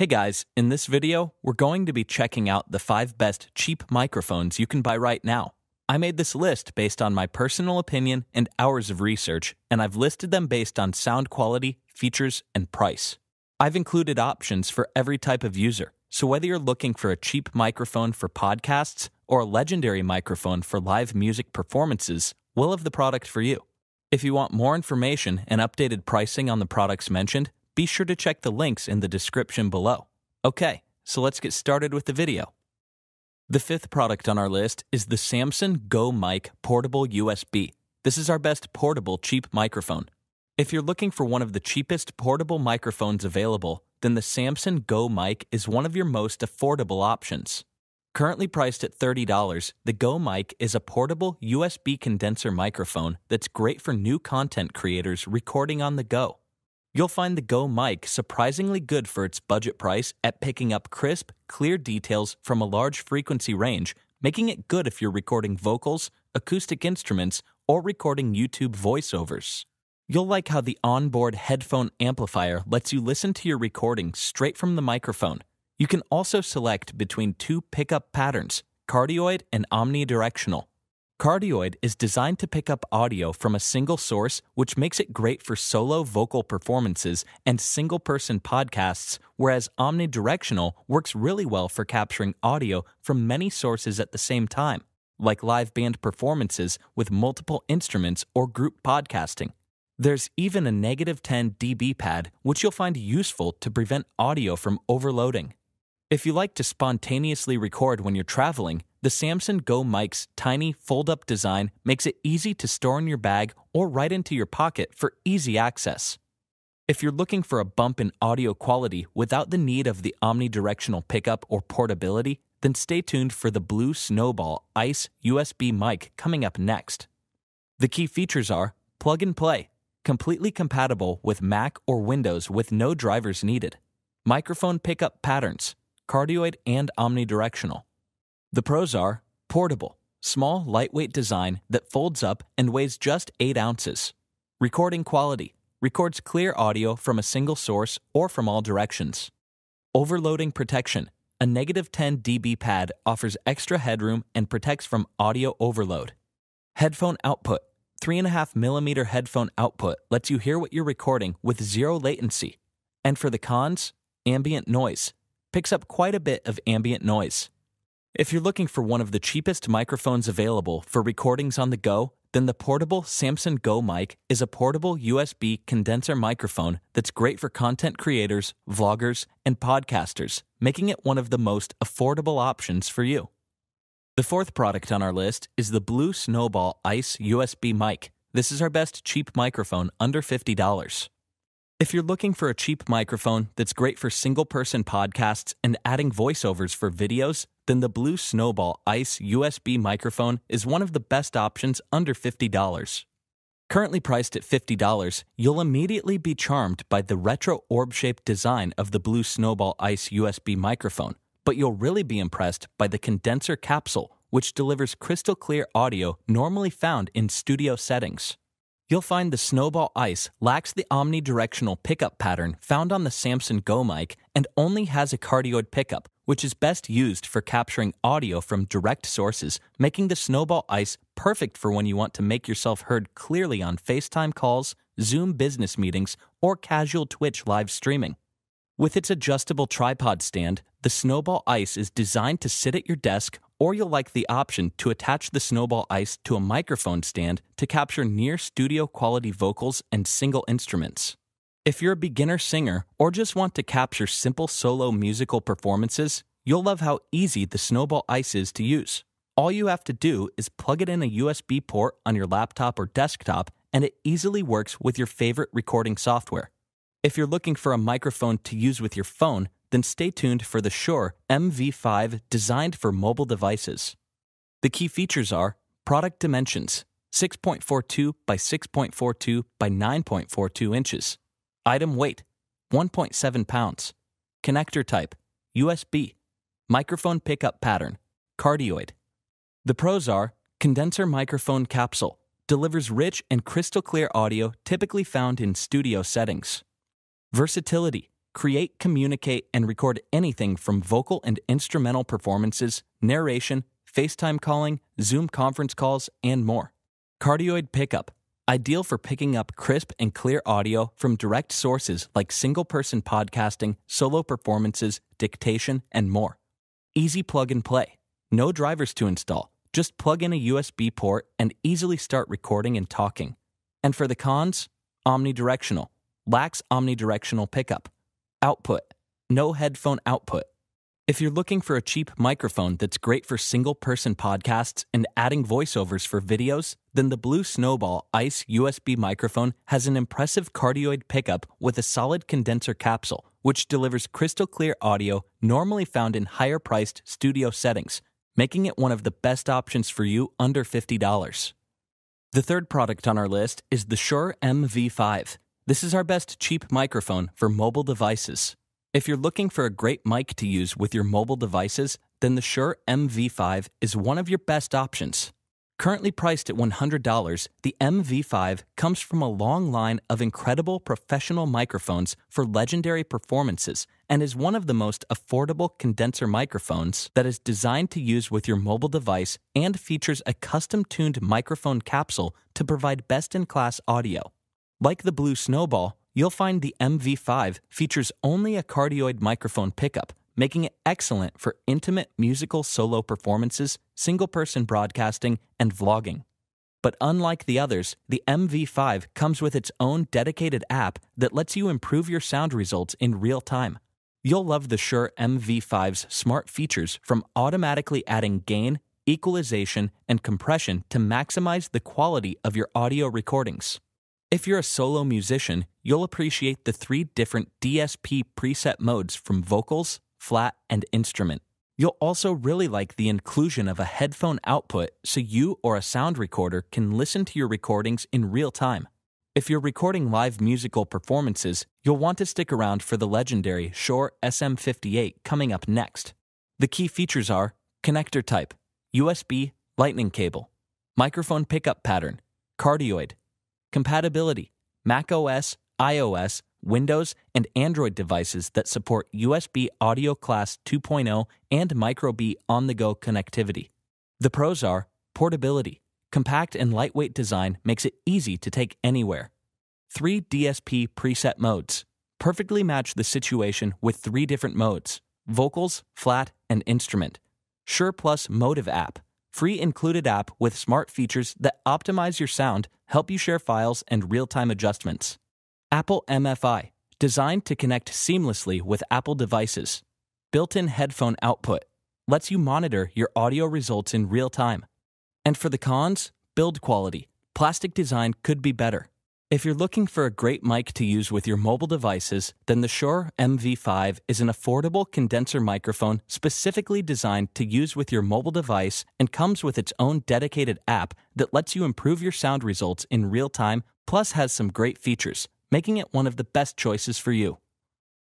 Hey guys, in this video, we're going to be checking out the 5 best cheap microphones you can buy right now. I made this list based on my personal opinion and hours of research, and I've listed them based on sound quality, features, and price. I've included options for every type of user, so whether you're looking for a cheap microphone for podcasts or a legendary microphone for live music performances, we'll have the product for you. If you want more information and updated pricing on the products mentioned, be sure to check the links in the description below. Okay, so let's get started with the video. The fifth product on our list is the Samson Go Mic Portable USB. This is our best portable cheap microphone. If you're looking for one of the cheapest portable microphones available, then the Samson Go Mic is one of your most affordable options. Currently priced at $30, the Go Mic is a portable USB condenser microphone that's great for new content creators recording on the go. You'll find the Go mic surprisingly good for its budget price at picking up crisp, clear details from a large frequency range, making it good if you're recording vocals, acoustic instruments, or recording YouTube voiceovers. You'll like how the onboard headphone amplifier lets you listen to your recording straight from the microphone. You can also select between two pickup patterns, cardioid and omnidirectional. Cardioid is designed to pick up audio from a single source, which makes it great for solo vocal performances and single person podcasts, whereas omnidirectional works really well for capturing audio from many sources at the same time, like live band performances with multiple instruments or group podcasting. There's even a negative 10 dB pad, which you'll find useful to prevent audio from overloading. If you like to spontaneously record when you're traveling, the Samson Go Mic's tiny fold-up design makes it easy to store in your bag or right into your pocket for easy access. If you're looking for a bump in audio quality without the need of the omnidirectional pickup or portability, then stay tuned for the Blue Snowball Ice USB mic coming up next. The key features are plug and play, completely compatible with Mac or Windows with no drivers needed, microphone pickup patterns, cardioid and omnidirectional, the pros are portable, small, lightweight design that folds up and weighs just 8 ounces. Recording quality records clear audio from a single source or from all directions. Overloading protection a negative 10 dB pad offers extra headroom and protects from audio overload. Headphone output 3.5 millimeter headphone output lets you hear what you're recording with zero latency. And for the cons, ambient noise picks up quite a bit of ambient noise. If you're looking for one of the cheapest microphones available for recordings on the go, then the portable Samson Go Mic is a portable USB condenser microphone that's great for content creators, vloggers, and podcasters, making it one of the most affordable options for you. The fourth product on our list is the Blue Snowball Ice USB mic. This is our best cheap microphone under $50. If you're looking for a cheap microphone that's great for single person podcasts and adding voiceovers for videos, then the Blue Snowball Ice USB microphone is one of the best options under $50. Currently priced at $50, you'll immediately be charmed by the retro orb shaped design of the Blue Snowball Ice USB microphone, but you'll really be impressed by the condenser capsule, which delivers crystal clear audio normally found in studio settings. You'll find the Snowball Ice lacks the omnidirectional pickup pattern found on the Samson Go mic and only has a cardioid pickup, which is best used for capturing audio from direct sources, making the Snowball Ice perfect for when you want to make yourself heard clearly on FaceTime calls, Zoom business meetings, or casual Twitch live streaming. With its adjustable tripod stand, the Snowball Ice is designed to sit at your desk, or you'll like the option to attach the Snowball Ice to a microphone stand to capture near studio quality vocals and single instruments. If you're a beginner singer or just want to capture simple solo musical performances, you'll love how easy the Snowball Ice is to use. All you have to do is plug it in a USB port on your laptop or desktop, and it easily works with your favorite recording software. If you're looking for a microphone to use with your phone, then stay tuned for the Shure MV5 designed for mobile devices. The key features are product dimensions 6.42 by 6.42 by 9.42 inches Item weight 1.7 pounds. Connector type USB. Microphone pickup pattern cardioid. The pros are condenser microphone capsule delivers rich and crystal clear audio typically found in studio settings. Versatility create, communicate, and record anything from vocal and instrumental performances, narration, FaceTime calling, Zoom conference calls, and more. Cardioid pickup ideal for picking up crisp and clear audio from direct sources like single person podcasting, solo performances, dictation, and more. Easy plug and play. No drivers to install. Just plug in a USB port and easily start recording and talking. And for the cons, omnidirectional. Lacks omnidirectional pickup. Output. No headphone output. If you're looking for a cheap microphone that's great for single person podcasts and adding voiceovers for videos, then the Blue Snowball Ice USB microphone has an impressive cardioid pickup with a solid condenser capsule, which delivers crystal clear audio normally found in higher priced studio settings, making it one of the best options for you under $50. The third product on our list is the Shure MV5. This is our best cheap microphone for mobile devices. If you're looking for a great mic to use with your mobile devices, then the Shure MV5 is one of your best options. Currently priced at $100, the MV5 comes from a long line of incredible professional microphones for legendary performances and is one of the most affordable condenser microphones that is designed to use with your mobile device and features a custom tuned microphone capsule to provide best in class audio. Like the Blue Snowball, you'll find the MV5 features only a cardioid microphone pickup, making it excellent for intimate musical solo performances, single person broadcasting, and vlogging. But unlike the others, the MV5 comes with its own dedicated app that lets you improve your sound results in real time. You'll love the Shure MV5's smart features from automatically adding gain, equalization, and compression to maximize the quality of your audio recordings. If you're a solo musician, you'll appreciate the three different DSP preset modes from vocals, flat, and instrument. You'll also really like the inclusion of a headphone output so you or a sound recorder can listen to your recordings in real time. If you're recording live musical performances, you'll want to stick around for the legendary Shure SM58 coming up next. The key features are connector type, USB, lightning cable, microphone pickup pattern, cardioid, Compatibility Mac OS, iOS, Windows, and Android devices that support USB Audio Class 2.0 and B on the go connectivity. The pros are portability. Compact and lightweight design makes it easy to take anywhere. 3 DSP preset modes. Perfectly match the situation with three different modes vocals, flat, and instrument. Sure Plus Motive app. Free included app with smart features that optimize your sound help you share files and real time adjustments. Apple MFI, designed to connect seamlessly with Apple devices. Built in headphone output lets you monitor your audio results in real time. And for the cons, build quality. Plastic design could be better. If you're looking for a great mic to use with your mobile devices, then the Shure MV5 is an affordable condenser microphone specifically designed to use with your mobile device and comes with its own dedicated app that lets you improve your sound results in real time, plus has some great features, making it one of the best choices for you.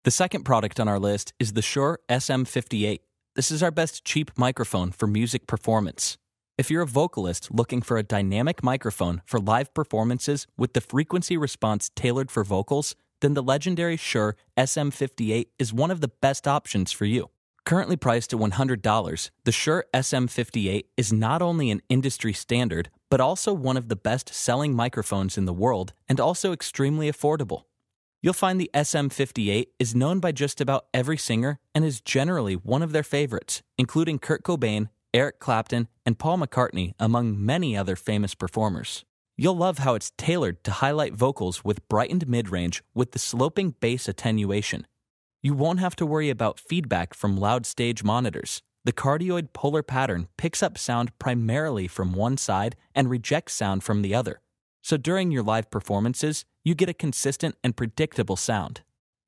The second product on our list is the Shure SM58. This is our best cheap microphone for music performance. If you're a vocalist looking for a dynamic microphone for live performances with the frequency response tailored for vocals, then the legendary Shure SM58 is one of the best options for you. Currently priced at $100, the Shure SM58 is not only an industry standard, but also one of the best selling microphones in the world and also extremely affordable. You'll find the SM58 is known by just about every singer and is generally one of their favorites, including Kurt Cobain, Eric Clapton, and Paul McCartney, among many other famous performers. You'll love how it's tailored to highlight vocals with brightened mid range with the sloping bass attenuation. You won't have to worry about feedback from loud stage monitors. The cardioid polar pattern picks up sound primarily from one side and rejects sound from the other. So during your live performances, you get a consistent and predictable sound.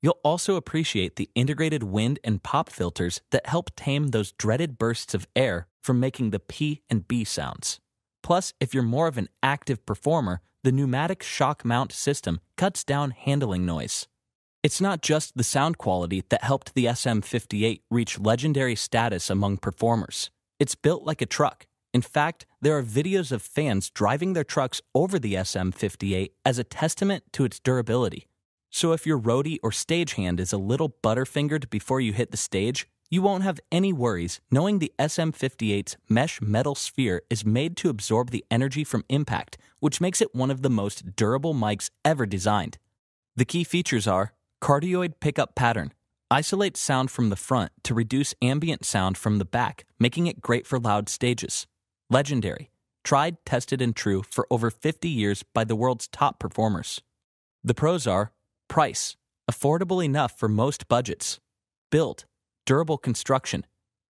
You'll also appreciate the integrated wind and pop filters that help tame those dreaded bursts of air from making the P and B sounds. Plus, if you're more of an active performer, the pneumatic shock mount system cuts down handling noise. It's not just the sound quality that helped the SM58 reach legendary status among performers. It's built like a truck. In fact, there are videos of fans driving their trucks over the SM58 as a testament to its durability. So if your roadie or stagehand is a little butterfingered before you hit the stage, you won't have any worries knowing the SM58's mesh metal sphere is made to absorb the energy from impact, which makes it one of the most durable mics ever designed. The key features are cardioid pickup pattern, isolates sound from the front to reduce ambient sound from the back, making it great for loud stages. Legendary, tried, tested, and true for over 50 years by the world's top performers. The pros are Price affordable enough for most budgets. Built durable construction,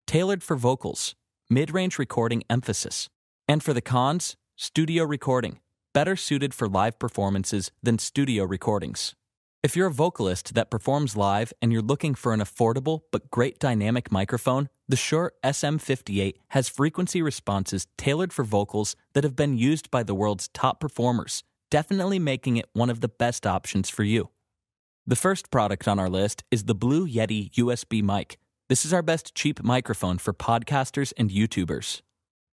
tailored for vocals, mid range recording emphasis. And for the cons, studio recording, better suited for live performances than studio recordings. If you're a vocalist that performs live and you're looking for an affordable but great dynamic microphone, the Shure SM58 has frequency responses tailored for vocals that have been used by the world's top performers, definitely making it one of the best options for you. The first product on our list is the Blue Yeti USB mic. This is our best cheap microphone for podcasters and YouTubers.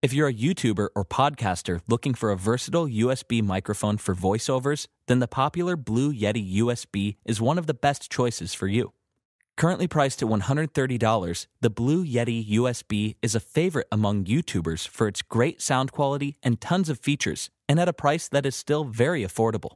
If you're a YouTuber or podcaster looking for a versatile USB microphone for voiceovers, then the popular Blue Yeti USB is one of the best choices for you. Currently priced at $130, the Blue Yeti USB is a favorite among YouTubers for its great sound quality and tons of features, and at a price that is still very affordable.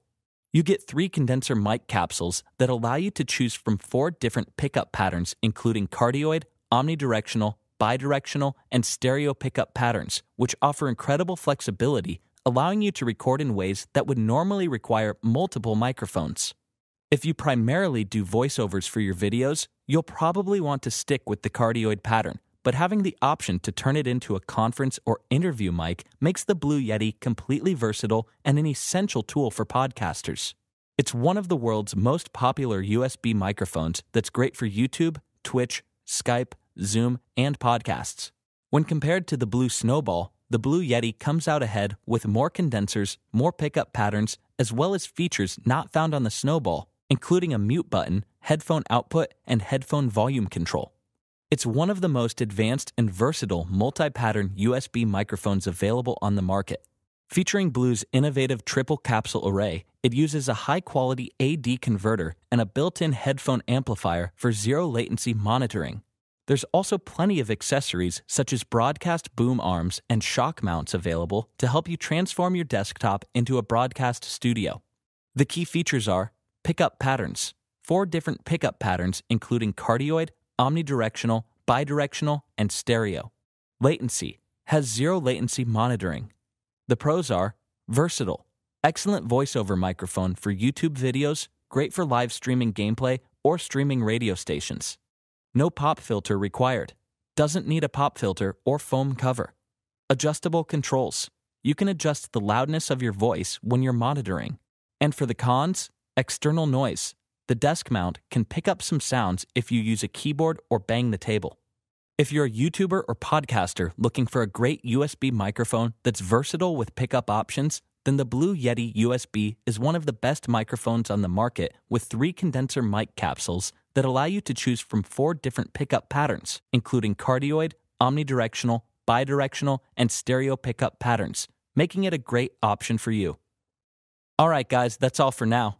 You get three condenser mic capsules that allow you to choose from four different pickup patterns, including cardioid, omnidirectional, bidirectional, and stereo pickup patterns, which offer incredible flexibility, allowing you to record in ways that would normally require multiple microphones. If you primarily do voiceovers for your videos, you'll probably want to stick with the cardioid pattern, but having the option to turn it into a conference or interview mic makes the Blue Yeti completely versatile and an essential tool for podcasters. It's one of the world's most popular USB microphones that's great for YouTube, Twitch, Skype, Zoom, and podcasts. When compared to the Blue Snowball, the Blue Yeti comes out ahead with more condensers, more pickup patterns, as well as features not found on the Snowball, including a mute button, headphone output, and headphone volume control. It's one of the most advanced and versatile multi-pattern USB microphones available on the market. Featuring Blue's innovative triple capsule array, it uses a high-quality AD converter and a built-in headphone amplifier for zero latency monitoring. There's also plenty of accessories such as broadcast boom arms and shock mounts available to help you transform your desktop into a broadcast studio. The key features are pickup patterns, four different pickup patterns including cardioid, omnidirectional, bidirectional, and stereo. Latency has zero latency monitoring. The pros are versatile, excellent voiceover microphone for YouTube videos, great for live streaming gameplay or streaming radio stations. No pop filter required. Doesn't need a pop filter or foam cover. Adjustable controls. You can adjust the loudness of your voice when you're monitoring. And for the cons, external noise. The desk mount can pick up some sounds if you use a keyboard or bang the table. If you're a YouTuber or podcaster looking for a great USB microphone that's versatile with pickup options, then the Blue Yeti USB is one of the best microphones on the market with three condenser mic capsules that allow you to choose from four different pickup patterns, including cardioid, omnidirectional, bidirectional, and stereo pickup patterns, making it a great option for you. All right, guys, that's all for now.